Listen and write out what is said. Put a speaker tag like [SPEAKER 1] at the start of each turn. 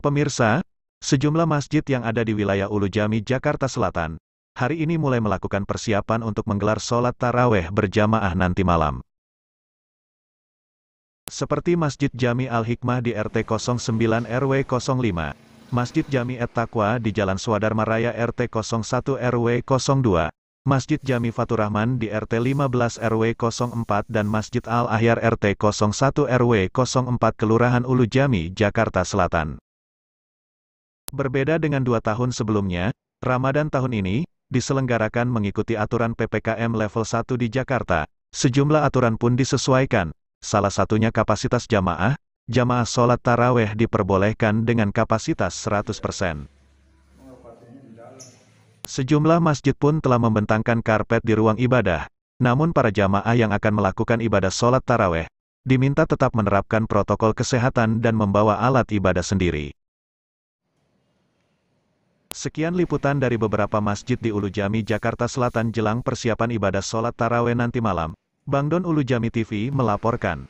[SPEAKER 1] Pemirsa, sejumlah masjid yang ada di wilayah Ulu Jami, Jakarta Selatan, hari ini mulai melakukan persiapan untuk menggelar sholat taraweh berjamaah nanti malam. Seperti Masjid Jami Al-Hikmah di RT 09 RW 05, Masjid Jami Et-Taqwa di Jalan Swadharma Raya RT 01 RW 02, Masjid Jami Faturahman di RT 15 RW 04 dan Masjid Al-Ahyar RT 01 RW 04 Kelurahan Ulu Jami, Jakarta Selatan. Berbeda dengan dua tahun sebelumnya, Ramadan tahun ini, diselenggarakan mengikuti aturan PPKM level 1 di Jakarta. Sejumlah aturan pun disesuaikan, salah satunya kapasitas jamaah, jamaah sholat taraweh diperbolehkan dengan kapasitas 100%. Sejumlah masjid pun telah membentangkan karpet di ruang ibadah, namun para jamaah yang akan melakukan ibadah sholat taraweh, diminta tetap menerapkan protokol kesehatan dan membawa alat ibadah sendiri. Sekian liputan dari beberapa masjid di Ulu Jami, Jakarta Selatan jelang persiapan ibadah sholat taraweh nanti malam. Bang Don Ulu Jami TV melaporkan.